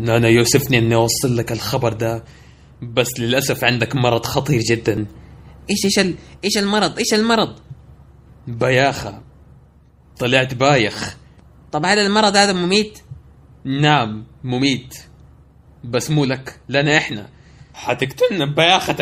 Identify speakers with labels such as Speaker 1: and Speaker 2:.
Speaker 1: أنا يوسفني أني أوصل لك الخبر ده بس للأسف عندك مرض خطير جدا
Speaker 2: إيش إيش ال... إيش المرض إيش المرض
Speaker 1: بياخة طلعت بايخ
Speaker 2: طب هل المرض هذا مميت؟
Speaker 1: نعم مميت بس مو لك لنا إحنا حتقتلنا بياختك